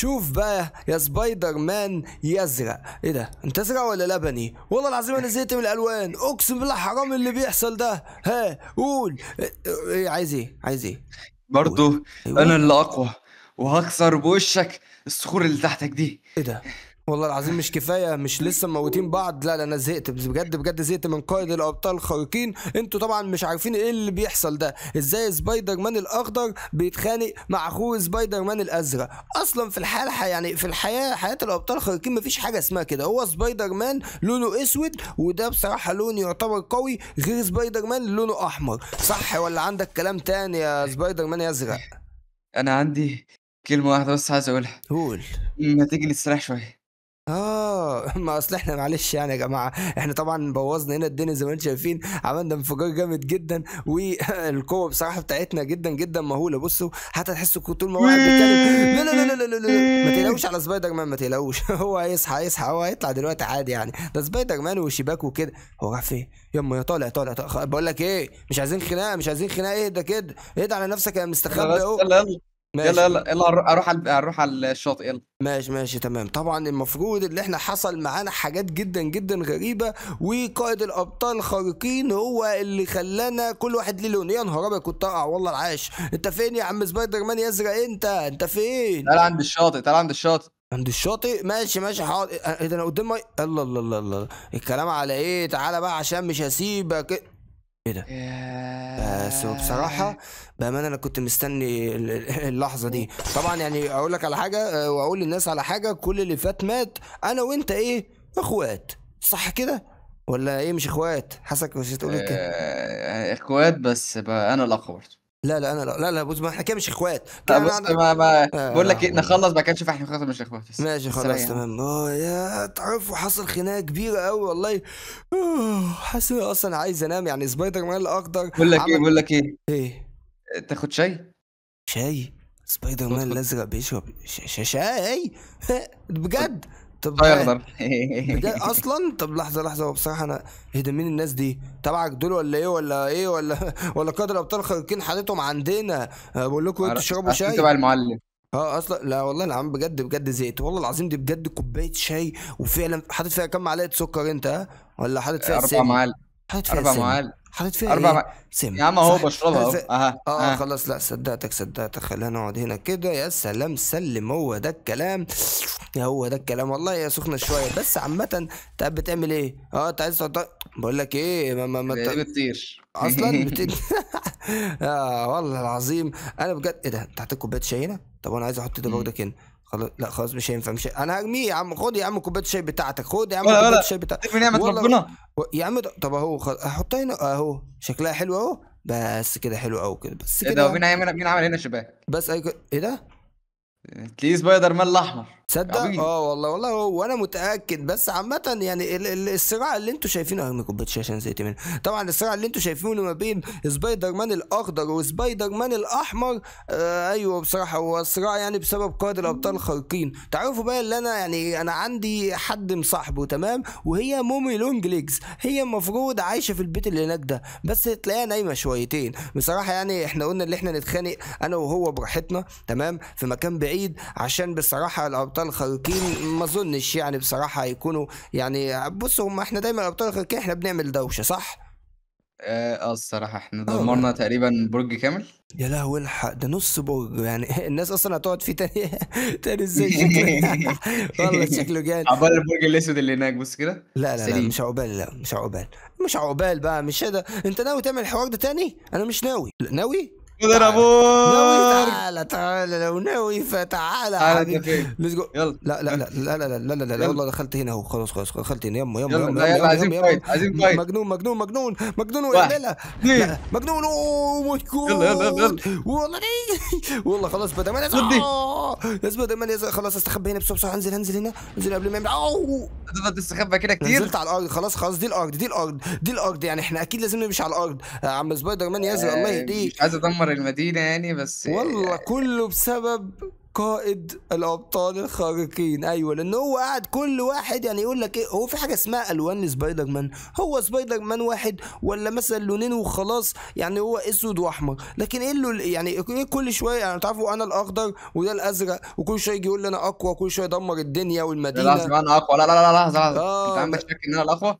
شوف بقى يا سبايدر مان يا ازرق ايه ده انت ازرق ولا لبني والله العظيم انا زهقت من الالوان اقسم بالله حرام اللي بيحصل ده ها قول ايه, إيه، عايز ايه عايز ايه برضه انا اللي اقوى وهكسر بوشك الصخور اللي تحتك دي ايه ده والله العظيم مش كفايه مش لسه موتين بعض لا لا انا زهقت بجد بجد زهقت من قائد الابطال الخارقين انتوا طبعا مش عارفين ايه اللي بيحصل ده ازاي سبايدر مان الاخضر بيتخانق مع اخوه سبايدر مان الازرق اصلا في الحاله يعني في الحياه حياه الابطال الخارقين مفيش حاجه اسمها كده هو سبايدر مان لونه اسود وده بصراحه لون يعتبر قوي غير سبايدر مان لونه احمر صح ولا عندك كلام تاني يا سبايدر مان يا ازرق انا عندي كلمه واحده بس عايز اقولها قول ما تيجي نستريح شويه آه ما أصل إحنا معلش يعني يا جماعة، إحنا طبعًا بوّظنا هنا الدنيا زي ما أنتم شايفين، عملنا انفجار جامد جدًا والقوة بصراحة بتاعتنا جدًا، جدًا مهولة، بصوا حتى تحسّوا طول ما واحد بيتكلم لا، لا، لا، لا، لا، لا، ما تقلقوش على سبايدر مان ما تقلقوش هو هيصحى، هيصحى هو هيطلع دلوقتي عادي يعني، ده سبايدر مان وشباكه وكده، هو راح فين؟ يمّا طالع، طالع، طالع، بقول لك إيه مش عايزين خناقة، مش عايزين خناقة، اهدى كده، اهدى على نفسك يا مستخبي أهو. ماشي يلا يلا يلا اروح على اروح على الشاطئ يلا ماشي ماشي تمام طبعا المفروض اللي احنا حصل معانا حاجات جدا جدا غريبة وقائد الأبطال الخارقين هو اللي خلانا كل واحد ليه لون يا نهار أبيض كنت أقع والله العاش أنت فين يا عم سبايدر مان يزرق أنت أنت فين؟ تعال عند الشاطئ تعال عند الشاطئ عند الشاطئ ماشي ماشي حاضر إيه, إيه، ده أنا قدام الله الله الله الله الكلام على إيه تعالى بقى عشان مش هسيبك ايه ده بس بصراحة بأمانة أنا كنت مستني اللحظة دي طبعا يعني أقول لك على حاجة آه، وأقول للناس على حاجة كل اللي فات مات أنا وأنت إيه إخوات صح كده ولا إيه مش إخوات حاسك مش هتقول كده آه، اخوات بس بقى انا الاقوى برضه لا لا انا لا لا, لا بص ما احنا كده مش اخوات لا بص ما ما آه، بقول لك آه، ايه آه. نخلص ما كانش احنا خلاص مش اخوات ماشي خلاص تمام اه يا تعرفوا حصل خناقه كبيره قوي والله حاسس اصلا عايز انام يعني سبايدر مان الاخضر بقول لك ايه بقول لك ايه ايه تاخد شاي شاي سبايدر مان الازرق بيشرب شاي بجد طب لا آه، يقدر اصلا طب لحظه لحظه بصراحه انا ايه ده مين الناس دي تبعك دول ولا ايه ولا ايه ولا ولا قدر ابطال خارقين حالتهم عندنا آه، بقول لكم انتوا تشربوا شاي انت المعلم اه اصلا لا والله العظيم بجد بجد زهقت والله العظيم دي بجد كوبايه شاي وفعلا حاطط فيها كام معلقه سكر انت ها آه، ولا حاطط فيها اربع معالق حاطط فيها اربع معالق حاطط فيها اربع سم إيه؟ يا عم اهو بشربها اهو آه, آه خلاص لا صدقتك صدقتك خلينا نقعد هنا كده يا سلام سلم هو ده الكلام هو ده الكلام والله يا سخنه شويه بس عامه انت بتعمل ايه اه انت عايز تقعد بقول لك ايه ما ما ما بتطير اصلا بت... اه والله العظيم انا بجد ايه ده انت كوبايه شاي هنا طب انا عايز احط ده برضك هنا خلاص لا خلاص مش هينفع مش انا هرميه يا عم خد يا عم كوبايه الشاي بتاعتك خد يا عم كوبايه الشاي بتاعتك من نعمه ربنا يا عم طب اهو احطها هنا اهو شكلها حلو اهو بس كده حلو قوي كده بس كده ايه ده مين عمل مين عمل هنا شباك بس اي ايه ده؟ تلاقيه سبايدر مان الاحمر تصدق اه والله والله وانا متاكد بس عامه يعني الصراع اللي انتوا شايفينه ما كوبايه شاي عشان زهقت منه طبعا الصراع اللي انتوا شايفينه ما بين سبايدر مان الاخضر وسبايدر مان الاحمر آه ايوه بصراحه هو صراع يعني بسبب قائد الابطال الخارقين تعرفوا بقى اللي انا يعني انا عندي حد مصاحبه تمام وهي مومي لونج ليجز هي المفروض عايشه في البيت اللي هناك ده بس تلاقيها نايمه شويتين بصراحه يعني احنا قلنا ان احنا نتخانق انا وهو براحتنا تمام في مكان بعيد عشان بصراحه الابطال الابطال الخارقين ما اظنش يعني بصراحه هيكونوا يعني بص هم احنا دايما الابطال الخارقين احنا بنعمل دوشه صح اه, آه، الصراحه احنا آه، دمرنا تقريبا برج كامل يا لهوي الحق ده نص برج يعني الناس اصلا هتقعد فيه تاني تاني ازاي شكله والله شكله جامد عقبال البرج الاسود اللي هناك بص كده لا لا, لا مش عقبال لا مش عقبال مش عقبال بقى مش هذا انت ناوي تعمل الحوار ده تاني انا مش ناوي ناوي خضر ابوك تعالى تعالى لو ناوي فتعالى تعال يلا لا لا لا لا لا لا لا لا لا والله دخلت هنا اهو خلاص خلاص دخلت هنا يما يما يما يما عايزين فايت عايزين فايت مجنون مجنون مجنون مجنون ويعملها مجنون اوه ماي يلا يلا يلا والله والله خلاص بدل ما يا آه. سبايدر آه، خلاص استخبى هنا بسرعه انزل انزل هنا انزل قبل ما يعمل اوه تفضل تستخبى كده كتير نزلت على الارض خلاص خلاص دي الارض دي الارض دي الارض يعني احنا اكيد لازم نمشي على الارض آه، عم سبايدر مان يزرع الله آه، يهديك مش عايز ادمر المدينه يعني بس والله آه، كله بسبب قائد الابطال الخارقين ايوه لان هو قعد كل واحد يعني يقول لك ايه هو في حاجه اسمها الوان سبايدر مان هو سبايدر مان واحد ولا مثلا لونين وخلاص يعني هو اسود واحمر لكن ايه اللي يعني إيه كل شويه يعني تعرفوا انا الاخضر وده الازرق وكل شويه يجي يقول لي انا اقوى كل شويه يدمر الدنيا والمدينه لا لا انا اقوى لا لا لا لحظه آه. انت عندك شك ان انا الاقوى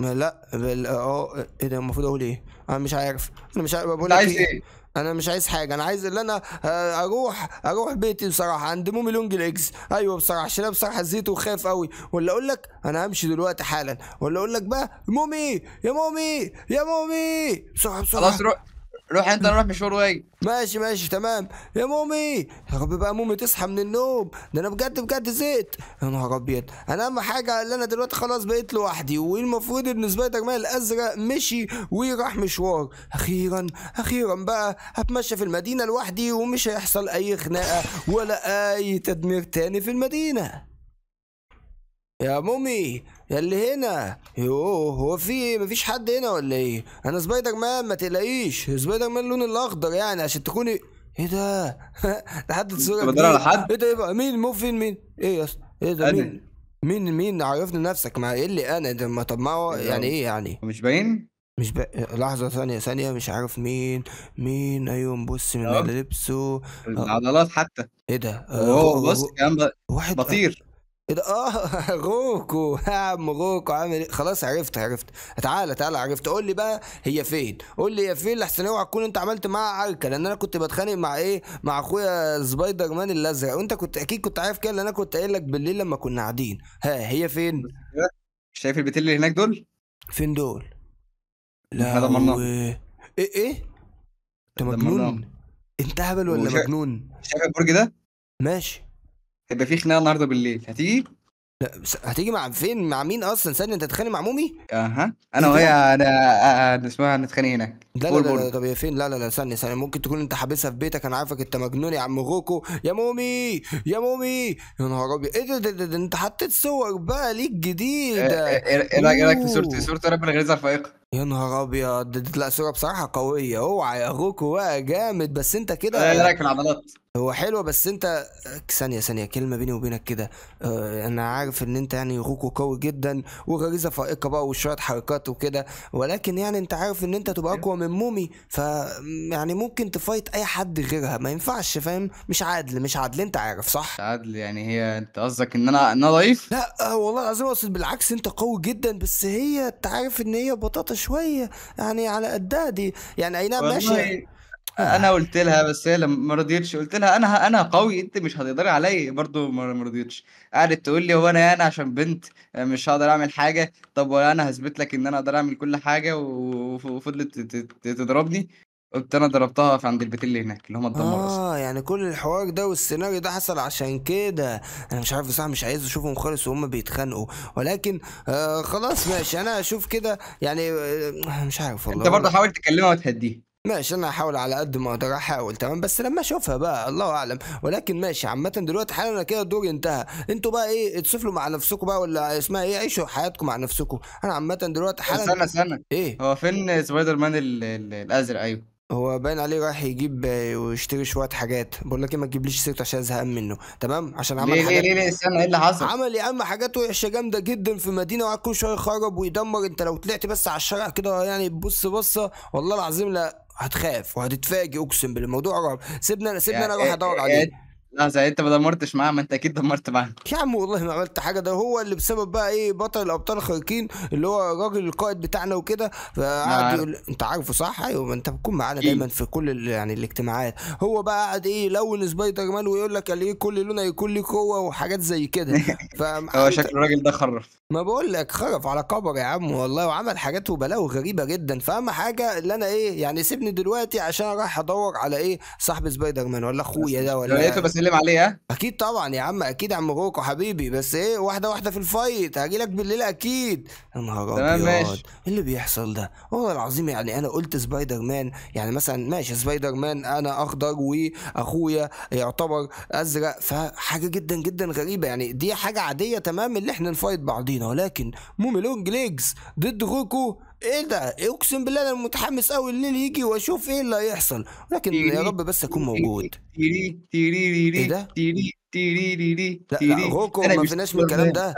لا اه ايه ده المفروض اقول ايه انا مش عارف انا مش عارف بقول لك ايه, إيه؟ انا مش عايز حاجه انا عايز اللي انا آه، اروح اروح بيتي بصراحه عند مومي لونج ليجز ايوه بصراحه عشان انا بصراحه زيت وخاف قوي ولا اقول لك انا همشي دلوقتي حالا ولا اقول لك بقى مومي يا مومي يا مومي بسرعه بسرعه خلاص روح روح انت نروح مشوار واجي ماشي ماشي تمام يا مومي يا رب بقى مومي تصحى من النوم ده انا بجد بجد زهقت يا نهار ابيض انا اهم حاجه اللي انا دلوقتي خلاص بقيت لوحدي والمفروض ان سبايدر مان الازرق مشي وراح مشوار اخيرا اخيرا بقى هتمشى في المدينه لوحدي ومش هيحصل اي خناقه ولا اي تدمير تاني في المدينه يا مومي يا اللي هنا يوه هو في مفيش حد هنا ولا ايه انا سبايدر مان ما تقلقيش سبايدر مان اللون الاخضر يعني عشان تكوني ايه؟, ايه ده ده حد الصوره بدور على حد ايه ده يبقى مين موفين مين ايه يا اسطى ايه ده مين مين مين عرفني نفسك مع ايه اللي انا ده ما طب ما هو إيه يعني ايه يعني مش باين مش بق... لحظة ثانية ثانية مش عارف مين مين ايوه نبص من اللي لبسه العضلات حتى ايه ده؟ هو بص كان ده واحد بطير إيه اه روكو يا عم روكو عامل ايه خلاص عرفت عرفت تعالى تعالى عرفت قول لي بقى هي فين قول لي هي فين لحسن اوعى تكون انت عملت معاها عركه لان انا كنت بتخانق مع ايه مع اخويا سبايدر مان الازرق وانت كنت اكيد كنت عارف كده لان انا كنت قايل لك بالليل لما كنا قاعدين ها هي فين شايف البيتين اللي هناك دول فين دول لا هذا و... ايه ايه انت مجنون انت هبل ولا مجنون شايف البرج ده ماشي هيبقى في خناقه النهارده بالليل هتيجي لا بس هتيجي مع فين مع مين اصلا ثانيه انت هتتخانق مع مومي اها انا وهي انا اسمها نتخانق هناك لا لا, لا, لا طب هي فين لا لا لا ثانيه ثانيه ممكن تكون انت حابسها في بيتك انا عارفك انت مجنون يا عم غوكو يا مومي يا مومي يا نهار ابيض ايه ده, ده, ده, انت حطيت صور بقى ليك جديده آه، آه، إيه, ايه رايك في صورتي صورتي انا من غير زرفائقه يا نهار ابيض لا صوره بصراحه قويه اوعى يا روكو بقى جامد بس انت كده ايه رايك في العضلات؟ هو حلو بس انت ثانية ثانية كلمة بيني وبينك كده اه انا عارف ان انت يعني روكو قوي جدا وغريزة فائقة بقى وشوية حركات وكده ولكن يعني انت عارف ان انت تبقى اقوى من مومي ف يعني ممكن تفايت اي حد غيرها ما ينفعش فاهم مش عادل مش عادل انت عارف صح؟ مش عادل يعني هي انت قصدك ان انا ان انا ضعيف؟ لا آه، والله العظيم اقصد بالعكس انت قوي جدا بس هي انت عارف ان هي بطاطا شوي يعني على قدها دي يعني اي نعم ماشي انا قلت لها بس هي ما رضيتش قلت لها انا انا قوي انت مش هتقدري عليا برضه ما رضيتش قعدت تقول لي هو انا انا يعني عشان بنت مش هقدر اعمل حاجه طب ولا انا هثبت لك ان انا اقدر اعمل كل حاجه وفضلت تضربني قلت انا ضربتها في عند البيت اللي هناك اللي هم اتدمروا اصلا اه يعني كل الحوار ده والسيناريو ده حصل عشان كده انا مش عارف بصراحه مش عايز اشوفهم خالص وهم بيتخانقوا ولكن آه خلاص ماشي انا اشوف كده يعني آه مش عارف والله انت برضه حاول تكلمها وتهديها ماشي انا هحاول على قد ما اقدر احاول تمام بس لما اشوفها بقى الله اعلم ولكن ماشي عامه دلوقتي حالا انا كده دوري انتهى انتوا بقى ايه اتصفلوا مع نفسكم بقى ولا اسمها ايه عيشوا حياتكم مع نفسكم انا عامه دلوقتي حالا استنى استنى ايه هو فين سبايدر مان الازرق ايوه هو باين عليه رايح يجيب ويشتري شويه حاجات بقول لك ايه ما تجيبليش سيرته عشان ازهق منه تمام عشان عمل ليه حاجات ليه ليه استنى ايه اللي حصل عمل يا عم حاجات وحشه جامده جدا في مدينه وقعد كل شويه يخرب ويدمر انت لو طلعت بس على الشارع كده يعني تبص بصه والله العظيم لا هتخاف وهتتفاجئ اقسم بالله الموضوع رعب سيبنا سيبنا يعني انا اروح إيه، ادور إيه، عليه لا زي انت ما دمرتش معاه ما انت اكيد دمرت معاه يا عم والله ما عملت حاجه ده هو اللي بسبب بقى ايه بطل الابطال الخارقين اللي هو راجل القائد بتاعنا وكده فقعد يقول انت عارفه صح ايوه ما انت بتكون معانا دايما في كل يعني الاجتماعات هو بقى قعد ايه يلون سبايدر مان ويقول لك ايه كل لون هيكون ليه قوه وحاجات زي كده هو شكل الراجل ده خرف ما بقول لك خرف على قبر يا عم والله وعمل حاجات وبلاوي غريبه جدا فاهم حاجه اللي انا ايه يعني سيبني دلوقتي عشان رايح ادور على ايه صاحب سبايدر مان ولا اخويا ده ولا لقيته بسلم عليه ها اكيد طبعا يا عم اكيد عم روكو حبيبي بس ايه واحده واحده في الفايت لك بالليل اكيد يا نهار تمام ماشي ايه اللي بيحصل ده والله العظيم يعني انا قلت سبايدر مان يعني مثلا ماشي سبايدر مان انا اخضر واخويا يعتبر ازرق فحاجه جدا جدا غريبه يعني دي حاجه عاديه تمام اللي احنا نفايت بعضينا المدينه ولكن مومي لونج ليجز ضد غوكو ايه ده إيه اقسم بالله انا متحمس قوي الليل يجي واشوف ايه اللي هيحصل لكن يا رب بس اكون موجود ايه ده لا لا غوكو ما فيناش من الكلام ده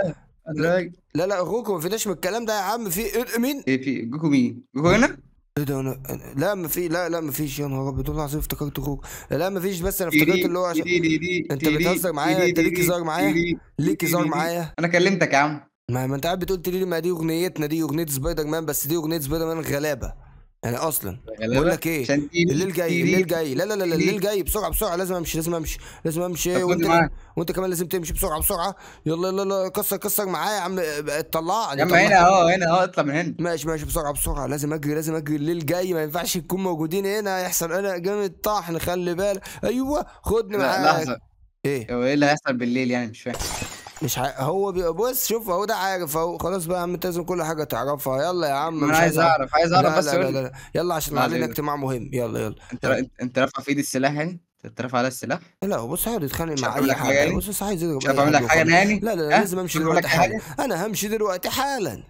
لا لا غوكو ما فيناش من الكلام ده يا عم في إيه، مين ايه في غوكو مين غوكو هنا ايه ده انا لا ما في لا لا ما فيش يا نهار ابيض والله العظيم افتكرت اخوك لا ما فيش بس انا افتكرت اللي هو عشان انت بتهزر معايا انت ليك هزار معايا ليك هزار معايا انا كلمتك يا عم ما, ما انت قاعد بتقول لي ما دي اغنيتنا دي اغنيه سبايدر مان بس دي اغنيه سبايدر مان غلابه يعني اصلا بقول لك ايه الليل جاي الليل جاي لا لا لا الليل جاي بسرعه بسرعه لازم امشي لازم امشي لازم امشي وانت وانت كمان لازم تمشي بسرعه بسرعه يلا يلا يلا كسر كسر معايا يا عم طلعني يا عم هنا اهو هنا اهو اطلع من هنا ماشي ماشي بسرعه بسرعه لازم اجري لازم اجري الليل جاي ما ينفعش نكون موجودين هنا هيحصل انا جامد طحن خلي بالك ايوه خدني معاك لحظه ايه ايه اللي هيحصل بالليل يعني مش فاهم مش ح... هو بي... بص شوف هو ده عارف اهو خلاص بقى يا عم لازم كل حاجه تعرفها يلا يا عم انا عايز اعرف عايز اعرف بس لا لا, لا, يلا عشان علينا اجتماع مهم يلا يلا انت ر... انت رافع في ايدي السلاح يعني انت رافع على السلاح لا هو يعني؟ بص عايز يتخانق مع اي حاجه بص عايز يضرب مش لك حاجه يعني لا لا لازم امشي دلوقتي حالا انا همشي دلوقتي حالا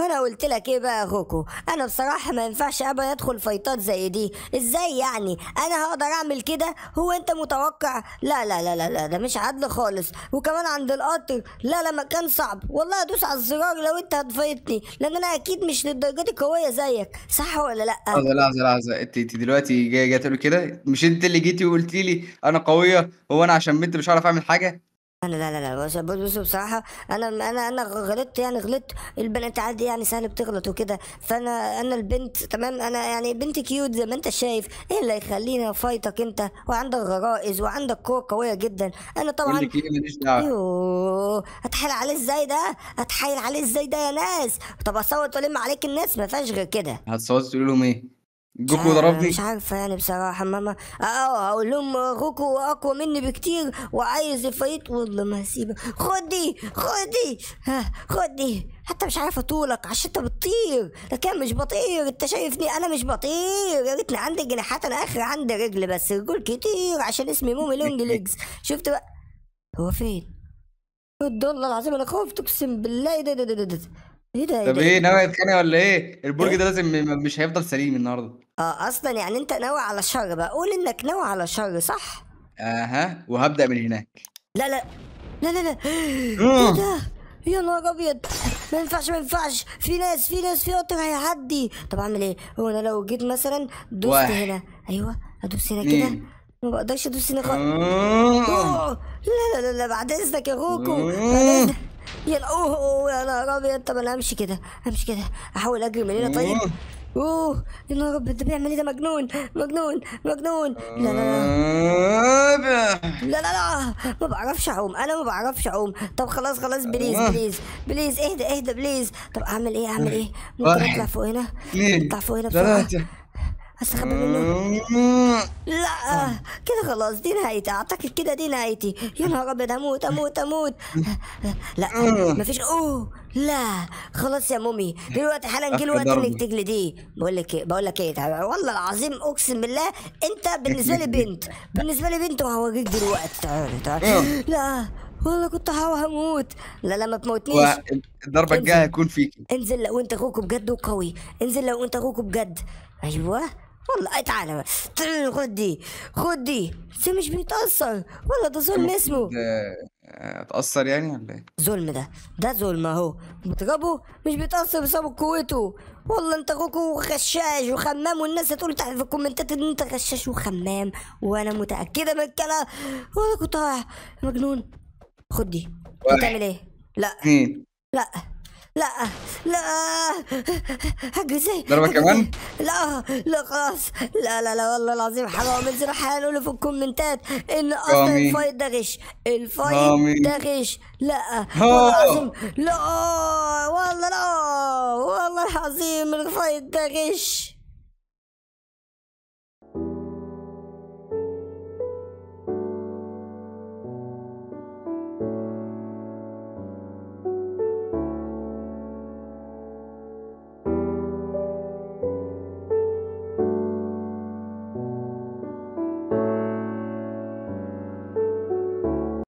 انا قلت لك ايه بقى يا خوكو انا بصراحه ما ينفعش ابدا ادخل فيطات زي دي ازاي يعني انا هقدر اعمل كده هو انت متوقع لا لا لا لا, لا ده مش عدل خالص وكمان عند القطر لا لا مكان صعب والله ادوس على الزرار لو انت هتفيطني لان انا اكيد مش للدرجه دي قويه زيك صح ولا لا لحظه لحظه لحظه انت دلوقتي جايه جاي تقولي كده مش انت اللي جيتي وقلتي لي انا قويه هو انا عشان بنت مش عارف اعمل حاجه انا لا لا لا بص بص بصراحه انا انا انا غلطت يعني غلطت البنات عادي يعني سهل بتغلط وكده فانا انا البنت تمام انا يعني بنت كيوت زي ما انت شايف ايه اللي يخليني فايتك انت وعندك غرائز وعندك قوه قويه جدا انا طبعا لك ايه هتحايل عليه ازاي ده هتحايل عليه ازاي ده يا ناس طب اصوت والم عليك الناس ما فيهاش غير كده هتصوت تقول لهم ايه جوكو ضربني مش عارفه يعني بصراحه ماما اقول لهم جوكو اقوى مني بكتير وعايز يفايت والله ما هسيبك خدي خدي ها خدي حتى مش عارف اطولك عشان انت بتطير لكن مش بطير انت شايفني انا مش بطير يا ريتني عندي جناحات انا اخر عندي رجل بس رجول كتير عشان اسمي مومي لونج ليجز شفت بقى هو فين؟ والله العظيم انا خفت اقسم بالله ده ده ده ده, ده. ايه ده طب ايه ناوي هتتخانق ولا ايه؟ البرج ايه؟ ده لازم مش هيفضل سليم النهارده اه اصلا يعني انت ناوي على شر بقى قول انك ناوي على شر صح اها وهبدأ من هناك لا لا لا لا لا آه. ايه ده يا نهار ابيض ما ينفعش ما ينفعش في ناس في ناس في قطر هيعدي طب اعمل ايه هو انا لو جيت مثلا دوست واحد هنا ايوه ادوس هنا كده ما بقدرش ادوس هنا خالص آه. لا لا لا لا بعد اذنك يا غوكو بعد آه. اذنك يلا اوه اوه يا نهار ابيض طب انا امشي كده امشي كده احاول اجري من هنا طيب اوه يا نهار ابيض ده بيعمل ايه ده مجنون مجنون مجنون لا لا لا لا لا لا ما بعرفش اعوم انا ما بعرفش اعوم طب خلاص خلاص بليز بليز بليز اهدى اهدى بليز طب اعمل ايه اعمل ايه ممكن اطلع فوق هنا اطلع فوق هنا بسرعه استخبى منه لا كده خلاص دي نهايتي اعتقد كده دي نهايتي يا نهار ابيض هموت اموت اموت لا مفيش اوه لا خلاص يا مومي دلوقتي حالا جه الوقت انك تجلديه بقول لك ايه بقول لك ايه والله العظيم اقسم بالله انت بالنسبه لي بنت بالنسبه لي بنت وهوريك دلوقتي تعالى تعالى لا والله كنت هموت لا لا ما تموتنيش الضربه الجايه هيكون فيكي انزل لو انت اخوك بجد وقوي انزل لو انت اخوك بجد ايوه والله تعالى خد دي خد دي بس مش بيتأثر ولا ده ظلم اسمه اتأثر آه، يعني ولا ايه؟ ظلم ده ده ظلم اهو بتجابه مش بيتأثر بسبب قوته والله انت اخوكوا خشاش وخمام والناس هتقول تحت في الكومنتات ان انت خشاش وخمام وانا متأكدة من الكلام وانا كنت مجنون خد دي بتعمل ايه؟ لا مين؟ لا لا لا هجزي ضربة كمان لا لا خلاص لا لا لا والله العظيم حرام انزل حالا نقولوا في الكومنتات ان اصلا الفايت ده غش الفايت ده غش لا والله العظيم لا والله لا والله العظيم الفايت ده غش